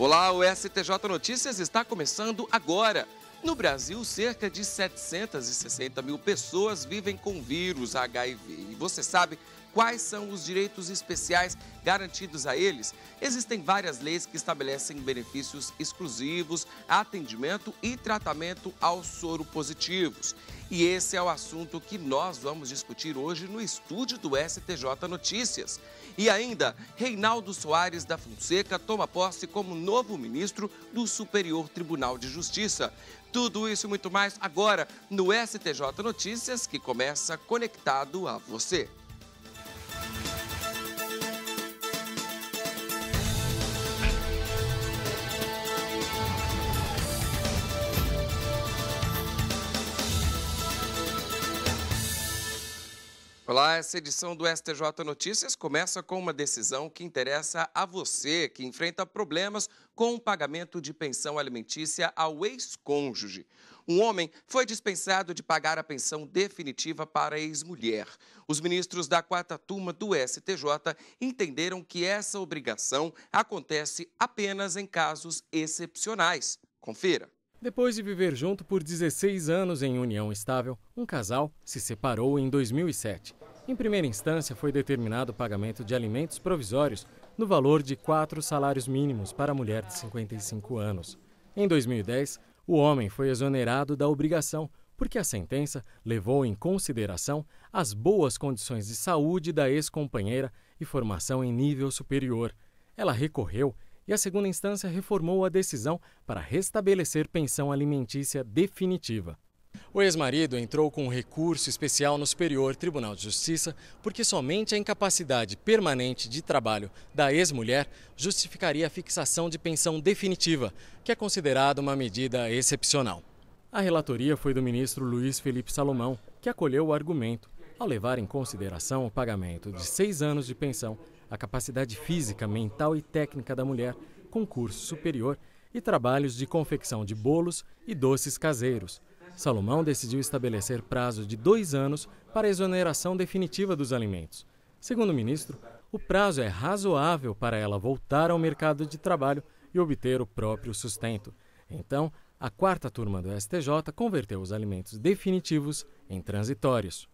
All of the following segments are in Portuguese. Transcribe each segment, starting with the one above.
Olá, o STJ Notícias está começando agora. No Brasil, cerca de 760 mil pessoas vivem com vírus HIV. E você sabe quais são os direitos especiais garantidos a eles. Existem várias leis que estabelecem benefícios exclusivos, atendimento e tratamento aos soro positivos. E esse é o assunto que nós vamos discutir hoje no estúdio do STJ Notícias. E ainda, Reinaldo Soares da Fonseca toma posse como novo ministro do Superior Tribunal de Justiça. Tudo isso e muito mais agora no STJ Notícias, que começa conectado a você. Olá, essa edição do STJ Notícias começa com uma decisão que interessa a você que enfrenta problemas com o pagamento de pensão alimentícia ao ex-cônjuge um homem foi dispensado de pagar a pensão definitiva para a ex-mulher. Os ministros da quarta turma do STJ entenderam que essa obrigação acontece apenas em casos excepcionais. Confira. Depois de viver junto por 16 anos em união estável, um casal se separou em 2007. Em primeira instância, foi determinado o pagamento de alimentos provisórios no valor de quatro salários mínimos para a mulher de 55 anos. Em 2010, o homem foi exonerado da obrigação porque a sentença levou em consideração as boas condições de saúde da ex-companheira e formação em nível superior. Ela recorreu e a segunda instância reformou a decisão para restabelecer pensão alimentícia definitiva. O ex-marido entrou com um recurso especial no Superior Tribunal de Justiça porque somente a incapacidade permanente de trabalho da ex-mulher justificaria a fixação de pensão definitiva, que é considerada uma medida excepcional. A relatoria foi do ministro Luiz Felipe Salomão, que acolheu o argumento ao levar em consideração o pagamento de seis anos de pensão, a capacidade física, mental e técnica da mulher, concurso superior e trabalhos de confecção de bolos e doces caseiros Salomão decidiu estabelecer prazo de dois anos para a exoneração definitiva dos alimentos. Segundo o ministro, o prazo é razoável para ela voltar ao mercado de trabalho e obter o próprio sustento. Então, a quarta turma do STJ converteu os alimentos definitivos em transitórios.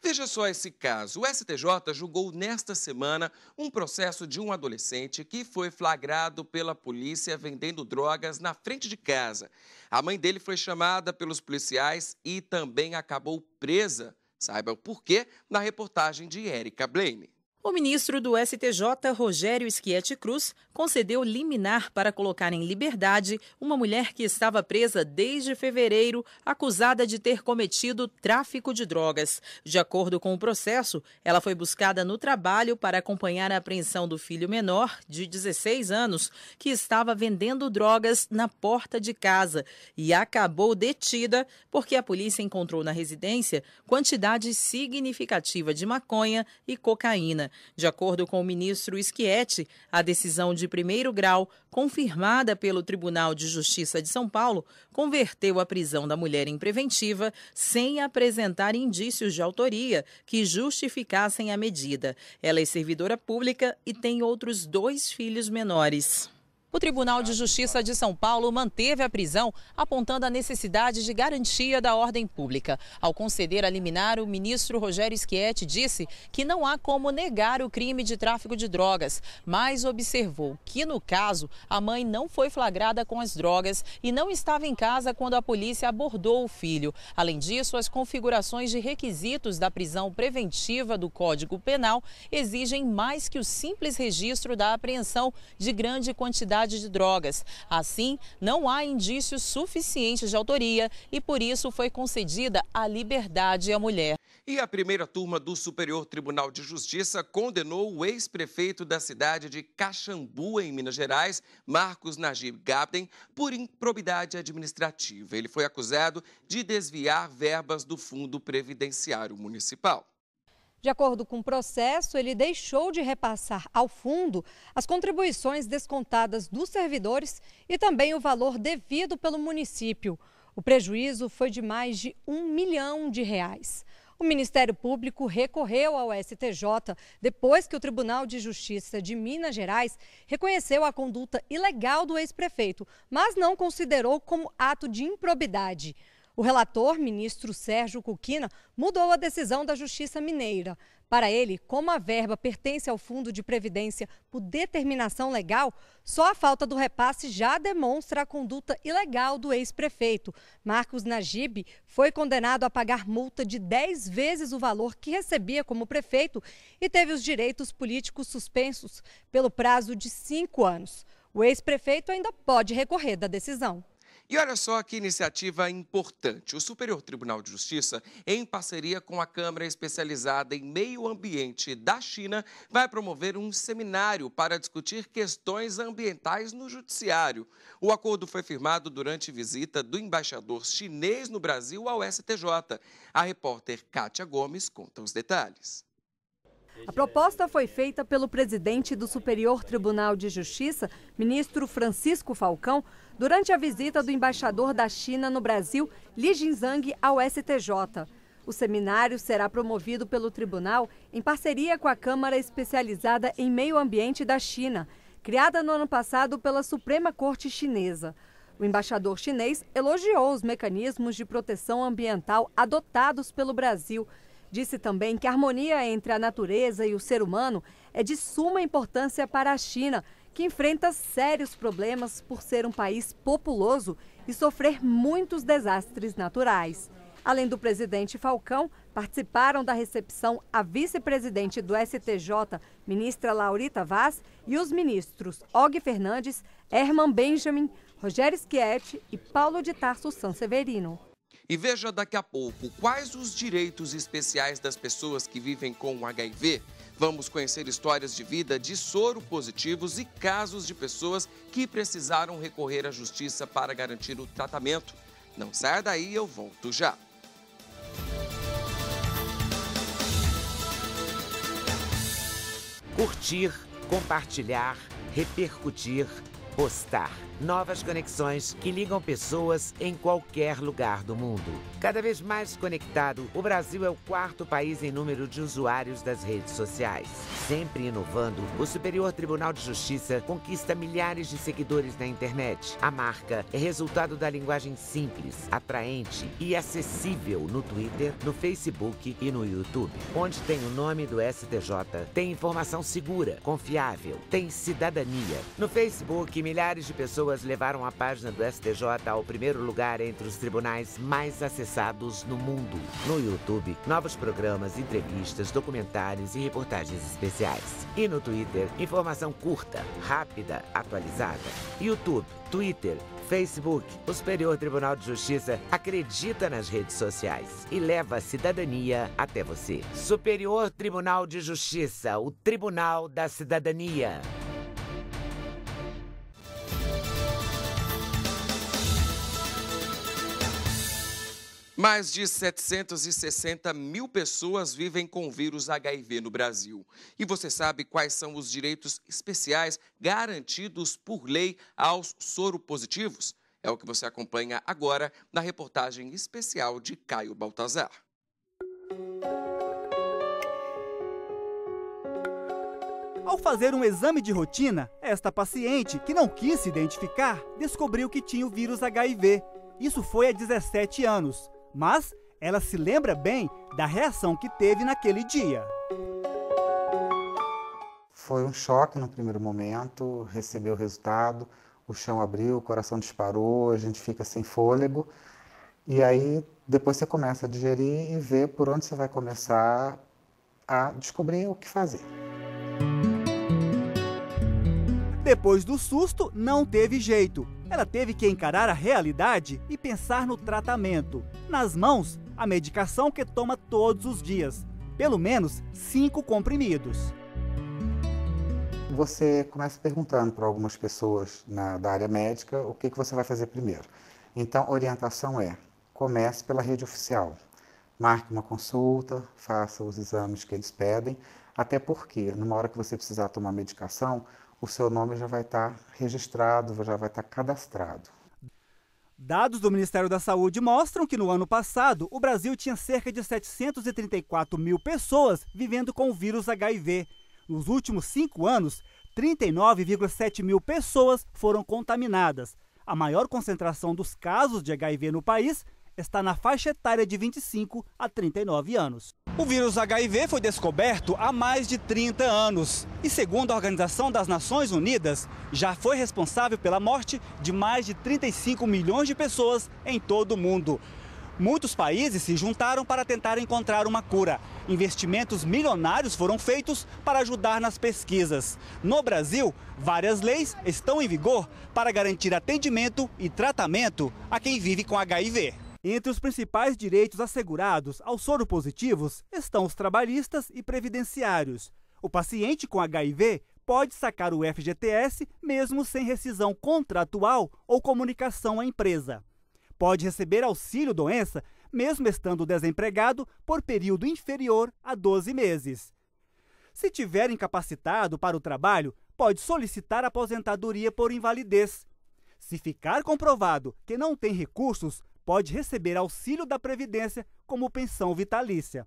Veja só esse caso. O STJ julgou nesta semana um processo de um adolescente que foi flagrado pela polícia vendendo drogas na frente de casa. A mãe dele foi chamada pelos policiais e também acabou presa. Saiba o porquê na reportagem de Érica Blame. O ministro do STJ, Rogério Schietti Cruz, concedeu liminar para colocar em liberdade uma mulher que estava presa desde fevereiro, acusada de ter cometido tráfico de drogas. De acordo com o processo, ela foi buscada no trabalho para acompanhar a apreensão do filho menor, de 16 anos, que estava vendendo drogas na porta de casa e acabou detida porque a polícia encontrou na residência quantidade significativa de maconha e cocaína. De acordo com o ministro Schietti, a decisão de primeiro grau, confirmada pelo Tribunal de Justiça de São Paulo, converteu a prisão da mulher em preventiva sem apresentar indícios de autoria que justificassem a medida. Ela é servidora pública e tem outros dois filhos menores. O Tribunal de Justiça de São Paulo manteve a prisão, apontando a necessidade de garantia da ordem pública. Ao conceder a liminar, o ministro Rogério Schietti disse que não há como negar o crime de tráfico de drogas, mas observou que, no caso, a mãe não foi flagrada com as drogas e não estava em casa quando a polícia abordou o filho. Além disso, as configurações de requisitos da prisão preventiva do Código Penal exigem mais que o simples registro da apreensão de grande quantidade quantidade de drogas. Assim, não há indícios suficientes de autoria e por isso foi concedida a liberdade à mulher. E a primeira turma do Superior Tribunal de Justiça condenou o ex-prefeito da cidade de Caxambu, em Minas Gerais, Marcos Najib Gabden, por improbidade administrativa. Ele foi acusado de desviar verbas do Fundo Previdenciário Municipal. De acordo com o processo, ele deixou de repassar ao fundo as contribuições descontadas dos servidores e também o valor devido pelo município. O prejuízo foi de mais de um milhão de reais. O Ministério Público recorreu ao STJ depois que o Tribunal de Justiça de Minas Gerais reconheceu a conduta ilegal do ex-prefeito, mas não considerou como ato de improbidade. O relator, ministro Sérgio Cuquina, mudou a decisão da Justiça Mineira. Para ele, como a verba pertence ao Fundo de Previdência por determinação legal, só a falta do repasse já demonstra a conduta ilegal do ex-prefeito. Marcos Najib foi condenado a pagar multa de 10 vezes o valor que recebia como prefeito e teve os direitos políticos suspensos pelo prazo de cinco anos. O ex-prefeito ainda pode recorrer da decisão. E olha só que iniciativa importante. O Superior Tribunal de Justiça, em parceria com a Câmara Especializada em Meio Ambiente da China, vai promover um seminário para discutir questões ambientais no judiciário. O acordo foi firmado durante visita do embaixador chinês no Brasil ao STJ. A repórter Kátia Gomes conta os detalhes. A proposta foi feita pelo presidente do Superior Tribunal de Justiça, ministro Francisco Falcão, durante a visita do embaixador da China no Brasil, Li Jinzang, ao STJ. O seminário será promovido pelo tribunal em parceria com a Câmara Especializada em Meio Ambiente da China, criada no ano passado pela Suprema Corte Chinesa. O embaixador chinês elogiou os mecanismos de proteção ambiental adotados pelo Brasil Disse também que a harmonia entre a natureza e o ser humano é de suma importância para a China, que enfrenta sérios problemas por ser um país populoso e sofrer muitos desastres naturais. Além do presidente Falcão, participaram da recepção a vice-presidente do STJ, ministra Laurita Vaz, e os ministros Og Fernandes, Herman Benjamin, Rogério Schietti e Paulo de Tarso Sanseverino. E veja daqui a pouco quais os direitos especiais das pessoas que vivem com HIV. Vamos conhecer histórias de vida de soro positivos e casos de pessoas que precisaram recorrer à justiça para garantir o tratamento. Não saia daí, eu volto já. Curtir, compartilhar, repercutir, postar novas conexões que ligam pessoas em qualquer lugar do mundo. Cada vez mais conectado, o Brasil é o quarto país em número de usuários das redes sociais. Sempre inovando, o Superior Tribunal de Justiça conquista milhares de seguidores na internet. A marca é resultado da linguagem simples, atraente e acessível no Twitter, no Facebook e no YouTube. Onde tem o nome do STJ, tem informação segura, confiável, tem cidadania. No Facebook, milhares de pessoas pessoas levaram a página do STJ ao primeiro lugar entre os tribunais mais acessados no mundo. No YouTube, novos programas, entrevistas, documentários e reportagens especiais. E no Twitter, informação curta, rápida, atualizada. YouTube, Twitter, Facebook. O Superior Tribunal de Justiça acredita nas redes sociais e leva a cidadania até você. Superior Tribunal de Justiça, o Tribunal da Cidadania. Mais de 760 mil pessoas vivem com o vírus HIV no Brasil. E você sabe quais são os direitos especiais garantidos por lei aos soropositivos? É o que você acompanha agora na reportagem especial de Caio Baltazar. Ao fazer um exame de rotina, esta paciente, que não quis se identificar, descobriu que tinha o vírus HIV. Isso foi há 17 anos mas ela se lembra bem da reação que teve naquele dia. Foi um choque no primeiro momento, recebeu o resultado, o chão abriu, o coração disparou, a gente fica sem fôlego. E aí depois você começa a digerir e ver por onde você vai começar a descobrir o que fazer. Depois do susto, não teve jeito. Ela teve que encarar a realidade e pensar no tratamento. Nas mãos, a medicação que toma todos os dias, pelo menos cinco comprimidos. Você começa perguntando para algumas pessoas na, da área médica o que, que você vai fazer primeiro. Então, orientação é: comece pela rede oficial, marque uma consulta, faça os exames que eles pedem, até porque, numa hora que você precisar tomar medicação, o seu nome já vai estar tá registrado, já vai estar tá cadastrado. Dados do Ministério da Saúde mostram que no ano passado o Brasil tinha cerca de 734 mil pessoas vivendo com o vírus HIV. Nos últimos cinco anos, 39,7 mil pessoas foram contaminadas. A maior concentração dos casos de HIV no país está na faixa etária de 25 a 39 anos. O vírus HIV foi descoberto há mais de 30 anos e, segundo a Organização das Nações Unidas, já foi responsável pela morte de mais de 35 milhões de pessoas em todo o mundo. Muitos países se juntaram para tentar encontrar uma cura. Investimentos milionários foram feitos para ajudar nas pesquisas. No Brasil, várias leis estão em vigor para garantir atendimento e tratamento a quem vive com HIV. Entre os principais direitos assegurados aos soropositivos estão os trabalhistas e previdenciários. O paciente com HIV pode sacar o FGTS mesmo sem rescisão contratual ou comunicação à empresa. Pode receber auxílio doença mesmo estando desempregado por período inferior a 12 meses. Se tiver incapacitado para o trabalho, pode solicitar aposentadoria por invalidez. Se ficar comprovado que não tem recursos, pode receber auxílio da Previdência como pensão vitalícia.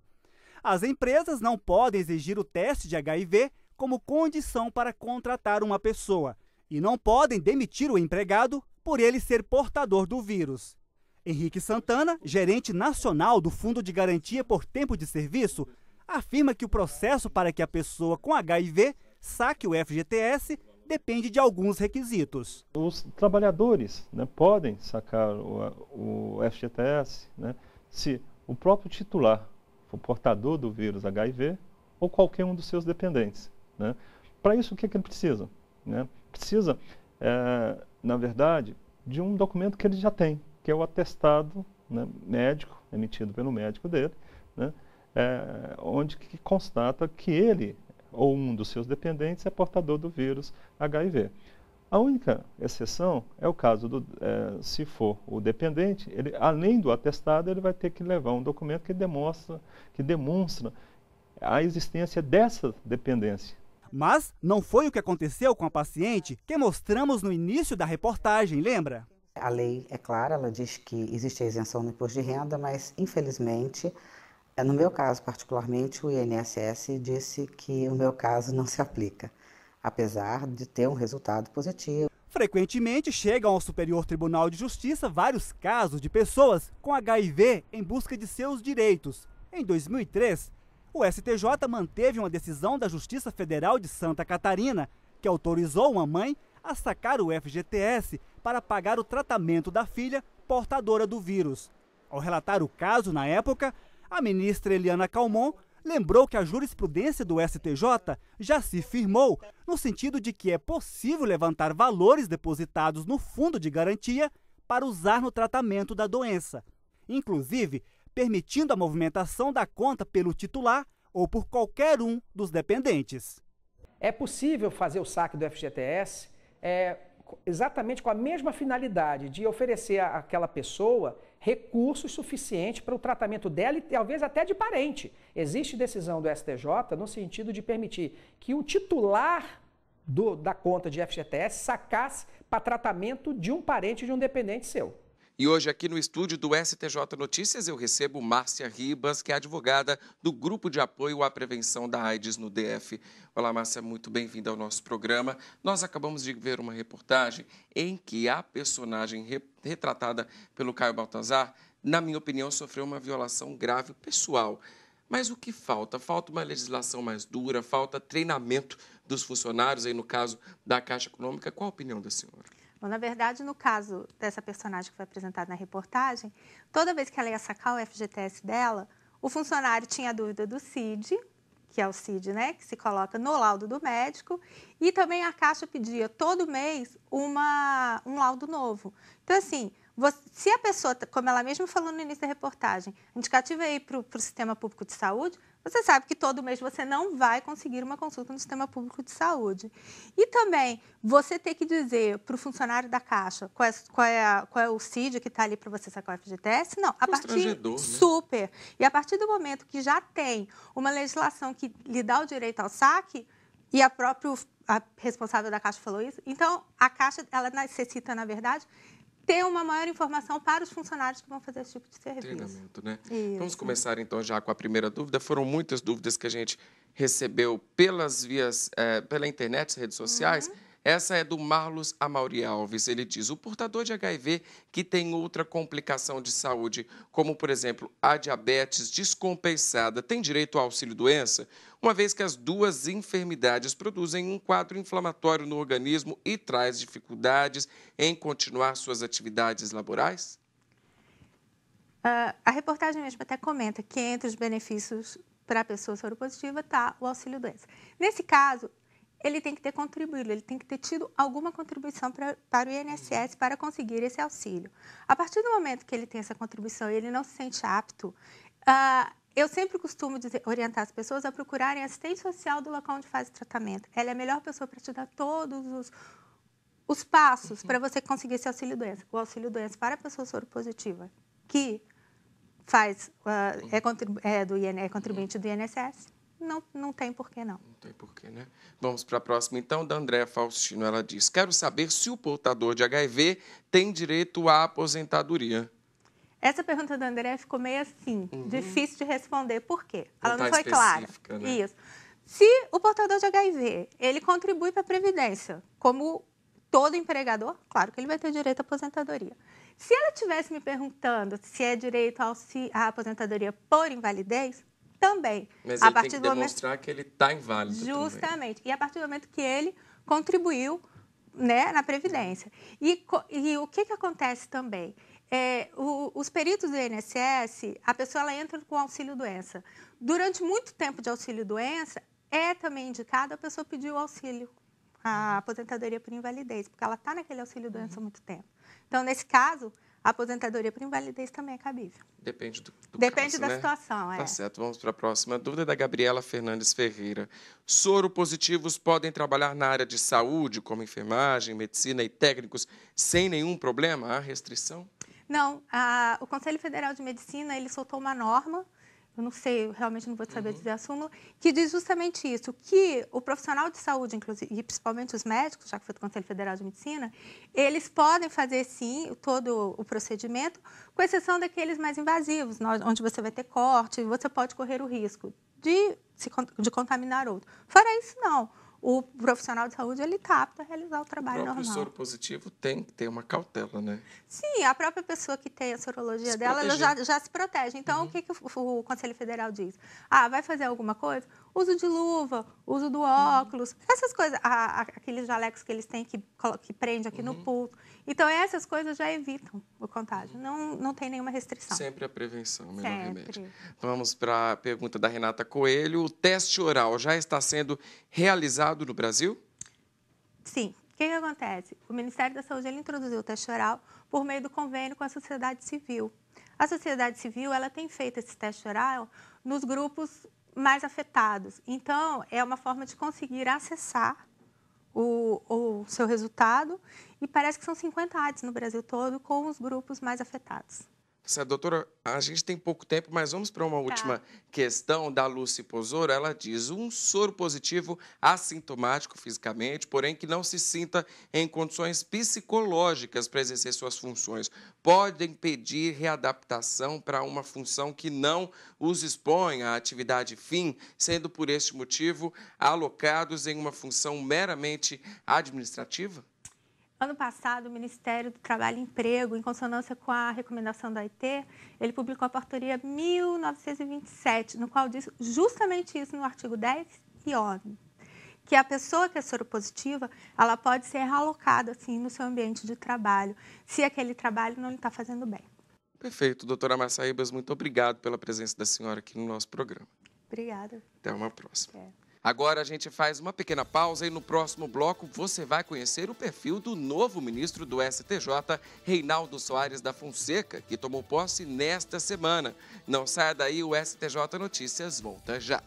As empresas não podem exigir o teste de HIV como condição para contratar uma pessoa e não podem demitir o empregado por ele ser portador do vírus. Henrique Santana, gerente nacional do Fundo de Garantia por Tempo de Serviço, afirma que o processo para que a pessoa com HIV saque o FGTS depende de alguns requisitos. Os trabalhadores né, podem sacar o, o FGTS né, se o próprio titular for portador do vírus HIV ou qualquer um dos seus dependentes. Né? Para isso, o que, é que ele precisa? Né? Precisa, é, na verdade, de um documento que ele já tem, que é o atestado né, médico, emitido pelo médico dele, né, é, onde que constata que ele ou um dos seus dependentes é portador do vírus HIV. A única exceção é o caso do, é, se for o dependente, ele, além do atestado, ele vai ter que levar um documento que demonstra, que demonstra a existência dessa dependência. Mas não foi o que aconteceu com a paciente que mostramos no início da reportagem, lembra? A lei é clara, ela diz que existe a isenção no imposto de renda, mas infelizmente é, no meu caso, particularmente, o INSS disse que o meu caso não se aplica, apesar de ter um resultado positivo. Frequentemente chegam ao Superior Tribunal de Justiça vários casos de pessoas com HIV em busca de seus direitos. Em 2003, o STJ manteve uma decisão da Justiça Federal de Santa Catarina que autorizou uma mãe a sacar o FGTS para pagar o tratamento da filha portadora do vírus. Ao relatar o caso na época, a ministra Eliana Calmon lembrou que a jurisprudência do STJ já se firmou no sentido de que é possível levantar valores depositados no fundo de garantia para usar no tratamento da doença, inclusive permitindo a movimentação da conta pelo titular ou por qualquer um dos dependentes. É possível fazer o saque do FGTS é, exatamente com a mesma finalidade de oferecer àquela pessoa recursos suficientes para o tratamento dela e talvez até de parente. Existe decisão do STJ no sentido de permitir que o titular do, da conta de FGTS sacasse para tratamento de um parente de um dependente seu. E hoje, aqui no estúdio do STJ Notícias, eu recebo Márcia Ribas, que é advogada do Grupo de Apoio à Prevenção da AIDS no DF. Olá, Márcia, muito bem-vinda ao nosso programa. Nós acabamos de ver uma reportagem em que a personagem retratada pelo Caio Baltazar, na minha opinião, sofreu uma violação grave pessoal. Mas o que falta? Falta uma legislação mais dura, falta treinamento dos funcionários, aí no caso da Caixa Econômica. Qual a opinião da senhora? Bom, na verdade, no caso dessa personagem que foi apresentada na reportagem, toda vez que ela ia sacar o FGTS dela, o funcionário tinha dúvida do CID, que é o CID, né, que se coloca no laudo do médico, e também a Caixa pedia todo mês uma, um laudo novo. Então, assim, se a pessoa, tá, como ela mesma falou no início da reportagem, indicativa aí para o sistema público de saúde, você sabe que todo mês você não vai conseguir uma consulta no sistema público de saúde. E também você ter que dizer para o funcionário da Caixa qual é, qual é, qual é o CID que está ali para você sacar o FGTS, não. A partir né? super. E a partir do momento que já tem uma legislação que lhe dá o direito ao saque, e a própria a responsável da Caixa falou isso, então a Caixa ela necessita, na verdade, ter uma maior informação para os funcionários que vão fazer esse tipo de serviço. Treinamento, né? Isso. Vamos começar então já com a primeira dúvida. Foram muitas dúvidas que a gente recebeu pelas vias, é, pela internet, redes sociais. Uhum essa é do Marlos Amauri Alves. Ele diz: o portador de HIV que tem outra complicação de saúde, como por exemplo a diabetes descompensada, tem direito ao auxílio-doença? Uma vez que as duas enfermidades produzem um quadro inflamatório no organismo e traz dificuldades em continuar suas atividades laborais? Uh, a reportagem mesmo até comenta que entre os benefícios para a pessoa soropositiva está o auxílio-doença. Nesse caso, ele tem que ter contribuído, ele tem que ter tido alguma contribuição pra, para o INSS para conseguir esse auxílio. A partir do momento que ele tem essa contribuição e ele não se sente apto, uh, eu sempre costumo dizer, orientar as pessoas a procurarem assistente social do local onde faz o tratamento. Ela é a melhor pessoa para te dar todos os, os passos uhum. para você conseguir esse auxílio-doença. O auxílio-doença para a pessoa soropositiva, que faz, uh, é, é, do, é contribuinte do INSS, não, não tem porquê não. Não tem porquê, né? Vamos para a próxima, então, da Andréa Faustino. Ela diz: Quero saber se o portador de HIV tem direito à aposentadoria. Essa pergunta da Andréa ficou meio assim, uhum. difícil de responder. Por quê? Ela não, tá foi clara. Né? Isso. Se o portador de HIV ele contribui para a Previdência, como todo empregador, claro que ele vai ter direito à aposentadoria. Se ela tivesse me perguntando se é direito à aposentadoria por invalidez, também. Mas a ele partir tem que do demonstrar momento... que ele está inválido. Justamente. Também. E a partir do momento que ele contribuiu né, na Previdência. E, e o que, que acontece também? É, o, os peritos do INSS, a pessoa ela entra com auxílio-doença. Durante muito tempo de auxílio-doença, é também indicado a pessoa pedir o auxílio, a aposentadoria por invalidez, porque ela está naquele auxílio-doença há muito tempo. Então, nesse caso, a aposentadoria por invalidez também é cabível. Depende do, do Depende caso, da né? situação, tá é. Tá certo, vamos para a próxima. Dúvida da Gabriela Fernandes Ferreira. Soro positivos podem trabalhar na área de saúde, como enfermagem, medicina e técnicos, sem nenhum problema? Há restrição? Não, a, o Conselho Federal de Medicina ele soltou uma norma eu não sei, realmente não vou saber uhum. dizer a súmula, que diz justamente isso, que o profissional de saúde, inclusive, e principalmente os médicos, já que foi do Conselho Federal de Medicina, eles podem fazer, sim, todo o procedimento, com exceção daqueles mais invasivos, onde você vai ter corte, você pode correr o risco de, se, de contaminar outro. Fora isso, não o profissional de saúde ele está apto a realizar o trabalho o normal. O soro positivo tem que ter uma cautela, né? Sim, a própria pessoa que tem a sorologia se dela já, já, se protege. Então, uhum. o que, que o, o, Conselho Federal diz? Ah, vai fazer alguma coisa? uso de luva, uso do uhum. óculos, essas coisas, a, a, aqueles jalecos que eles têm que, que prende aqui uhum. no pulso. Então, essas coisas já evitam o contágio, uhum. não, não tem nenhuma restrição. Sempre a prevenção, melhor né, Sempre. remédio. Vamos para a pergunta da Renata Coelho. O teste oral já está sendo realizado no Brasil? Sim. O que, que acontece? O Ministério da Saúde ele introduziu o teste oral por meio do convênio com a sociedade civil. A sociedade civil ela tem feito esse teste oral nos grupos mais afetados. Então, é uma forma de conseguir acessar o, o seu resultado e parece que são 50 ads no Brasil todo com os grupos mais afetados. Certo, doutora, a gente tem pouco tempo, mas vamos para uma tá. última tá. questão da Lucy Posoro. Ela diz: um soro positivo assintomático fisicamente, porém que não se sinta em condições psicológicas para exercer suas funções, pode impedir readaptação para uma função que não os expõe à atividade fim, sendo por este motivo alocados em uma função meramente administrativa? Ano passado, o Ministério do Trabalho e Emprego, em consonância com a recomendação da IT, ele publicou a portaria 1927, no qual diz justamente isso no artigo 10 e 11, que a pessoa que é soropositiva, ela pode ser realocada, assim, no seu ambiente de trabalho, se aquele trabalho não lhe está fazendo bem. Perfeito. Doutora Massaíbas, muito obrigado pela presença da senhora aqui no nosso programa. Obrigada. Até uma próxima. É. Agora a gente faz uma pequena pausa e no próximo bloco você vai conhecer o perfil do novo ministro do STJ, Reinaldo Soares da Fonseca, que tomou posse nesta semana. Não saia daí, o STJ Notícias volta já.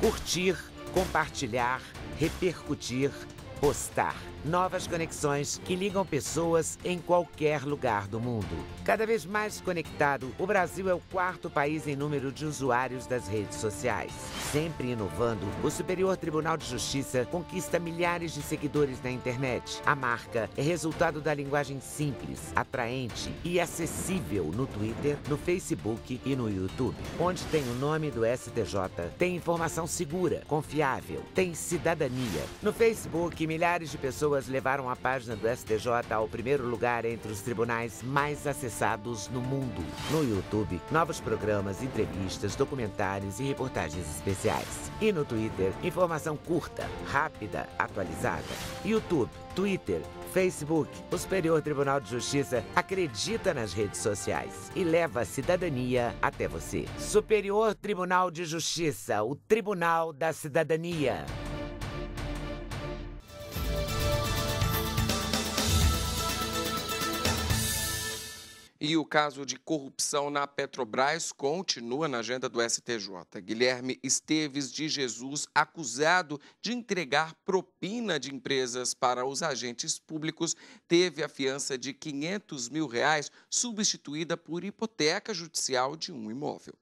Curtir, compartilhar, repercutir, postar novas conexões que ligam pessoas em qualquer lugar do mundo. Cada vez mais conectado, o Brasil é o quarto país em número de usuários das redes sociais. Sempre inovando, o Superior Tribunal de Justiça conquista milhares de seguidores na internet. A marca é resultado da linguagem simples, atraente e acessível no Twitter, no Facebook e no YouTube. Onde tem o nome do STJ, tem informação segura, confiável, tem cidadania. No Facebook, milhares de pessoas pessoas levaram a página do STJ ao primeiro lugar entre os tribunais mais acessados no mundo. No YouTube, novos programas, entrevistas, documentários e reportagens especiais. E no Twitter, informação curta, rápida, atualizada. YouTube, Twitter, Facebook, o Superior Tribunal de Justiça acredita nas redes sociais e leva a cidadania até você. Superior Tribunal de Justiça, o Tribunal da Cidadania. E o caso de corrupção na Petrobras continua na agenda do STJ. Guilherme Esteves de Jesus, acusado de entregar propina de empresas para os agentes públicos, teve a fiança de 500 mil reais substituída por hipoteca judicial de um imóvel.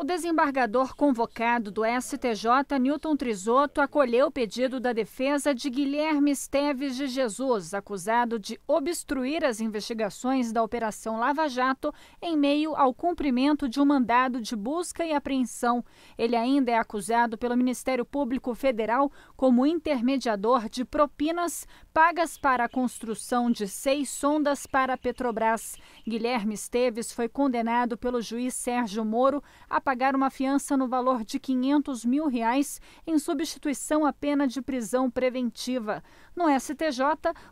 O desembargador convocado do STJ, Newton Trisotto, acolheu o pedido da defesa de Guilherme Esteves de Jesus, acusado de obstruir as investigações da Operação Lava Jato em meio ao cumprimento de um mandado de busca e apreensão. Ele ainda é acusado pelo Ministério Público Federal como intermediador de propinas pagas para a construção de seis sondas para a Petrobras. Guilherme Esteves foi condenado pelo juiz Sérgio Moro a pagar uma fiança no valor de 500 mil reais em substituição à pena de prisão preventiva. No STJ,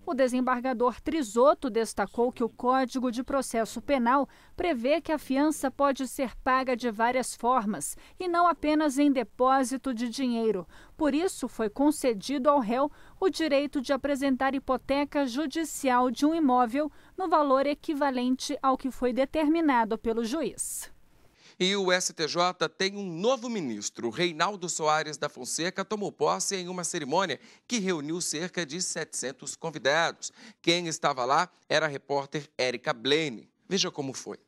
o desembargador Trisoto destacou que o Código de Processo Penal prevê que a fiança pode ser paga de várias formas e não apenas em depósito de dinheiro. Por isso, foi concedido ao réu o direito de apresentar hipoteca judicial de um imóvel no valor equivalente ao que foi determinado pelo juiz. E o STJ tem um novo ministro. Reinaldo Soares da Fonseca tomou posse em uma cerimônia que reuniu cerca de 700 convidados. Quem estava lá era a repórter Érica Blaine. Veja como foi.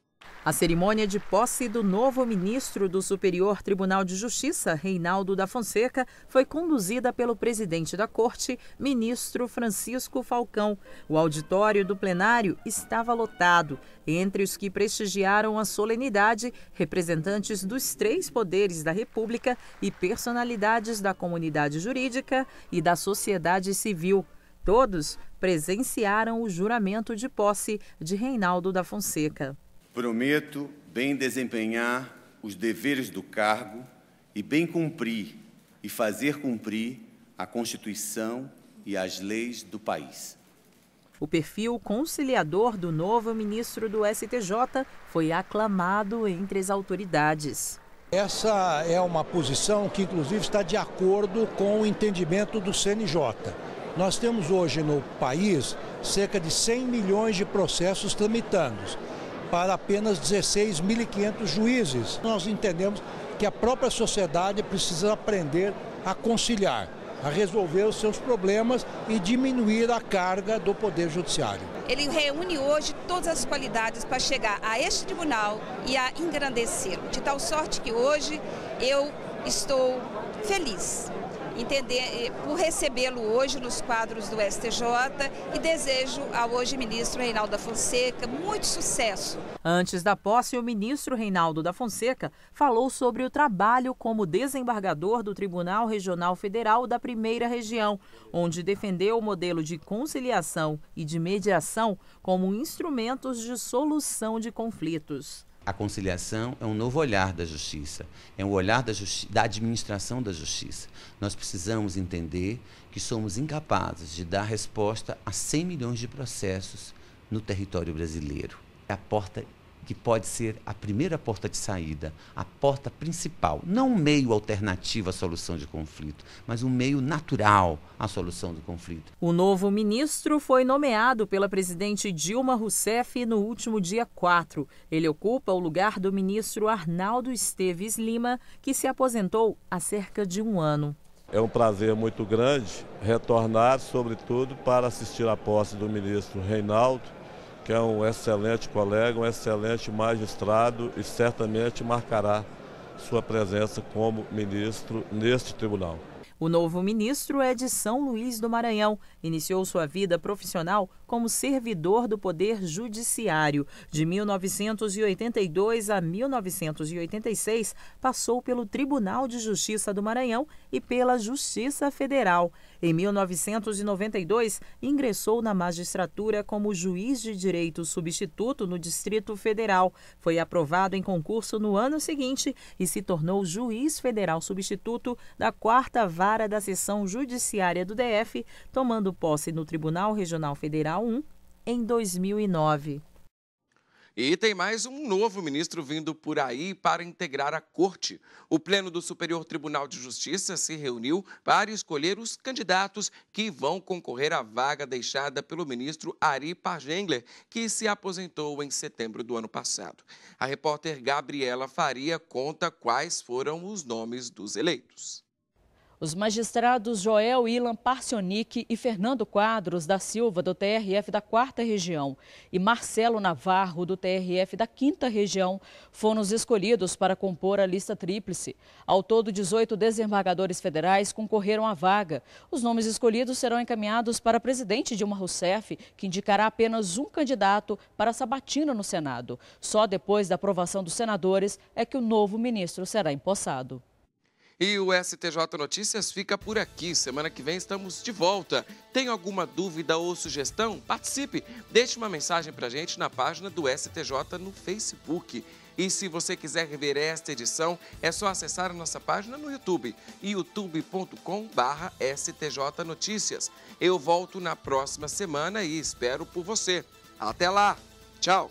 A cerimônia de posse do novo ministro do Superior Tribunal de Justiça, Reinaldo da Fonseca, foi conduzida pelo presidente da corte, ministro Francisco Falcão. O auditório do plenário estava lotado. Entre os que prestigiaram a solenidade, representantes dos três poderes da República e personalidades da comunidade jurídica e da sociedade civil. Todos presenciaram o juramento de posse de Reinaldo da Fonseca. Prometo bem desempenhar os deveres do cargo e bem cumprir e fazer cumprir a Constituição e as leis do país. O perfil conciliador do novo ministro do STJ foi aclamado entre as autoridades. Essa é uma posição que, inclusive, está de acordo com o entendimento do CNJ. Nós temos hoje no país cerca de 100 milhões de processos tramitando para apenas 16.500 juízes. Nós entendemos que a própria sociedade precisa aprender a conciliar, a resolver os seus problemas e diminuir a carga do Poder Judiciário. Ele reúne hoje todas as qualidades para chegar a este tribunal e a engrandecê-lo, de tal sorte que hoje eu estou feliz entender, eh, por recebê-lo hoje nos quadros do STJ e desejo ao hoje ministro Reinaldo da Fonseca muito sucesso. Antes da posse, o ministro Reinaldo da Fonseca falou sobre o trabalho como desembargador do Tribunal Regional Federal da Primeira Região, onde defendeu o modelo de conciliação e de mediação como instrumentos de solução de conflitos. A conciliação é um novo olhar da justiça, é um olhar da, justi da administração da justiça. Nós precisamos entender que somos incapazes de dar resposta a 100 milhões de processos no território brasileiro. É a porta que pode ser a primeira porta de saída, a porta principal, não um meio alternativo à solução de conflito, mas um meio natural à solução do conflito. O novo ministro foi nomeado pela presidente Dilma Rousseff no último dia 4. Ele ocupa o lugar do ministro Arnaldo Esteves Lima, que se aposentou há cerca de um ano. É um prazer muito grande retornar, sobretudo, para assistir à posse do ministro Reinaldo que é um excelente colega, um excelente magistrado e certamente marcará sua presença como ministro neste tribunal. O novo ministro é de São Luís do Maranhão. Iniciou sua vida profissional como servidor do Poder Judiciário. De 1982 a 1986, passou pelo Tribunal de Justiça do Maranhão e pela Justiça Federal. Em 1992, ingressou na magistratura como juiz de direito substituto no Distrito Federal. Foi aprovado em concurso no ano seguinte e se tornou juiz federal substituto da quarta vara da seção judiciária do DF, tomando posse no Tribunal Regional Federal I em 2009. E tem mais um novo ministro vindo por aí para integrar a corte. O Pleno do Superior Tribunal de Justiça se reuniu para escolher os candidatos que vão concorrer à vaga deixada pelo ministro Ari Pargengler, que se aposentou em setembro do ano passado. A repórter Gabriela Faria conta quais foram os nomes dos eleitos. Os magistrados Joel Ilan Parcionic e Fernando Quadros da Silva, do TRF da 4 Região, e Marcelo Navarro, do TRF da 5 Região, foram os escolhidos para compor a lista tríplice. Ao todo, 18 desembargadores federais concorreram à vaga. Os nomes escolhidos serão encaminhados para presidente Dilma Rousseff, que indicará apenas um candidato para sabatina no Senado. Só depois da aprovação dos senadores é que o novo ministro será empossado. E o STJ Notícias fica por aqui. Semana que vem estamos de volta. Tem alguma dúvida ou sugestão? Participe! Deixe uma mensagem para a gente na página do STJ no Facebook. E se você quiser rever esta edição, é só acessar a nossa página no YouTube, youtube.com.br STJ Notícias. Eu volto na próxima semana e espero por você. Até lá! Tchau!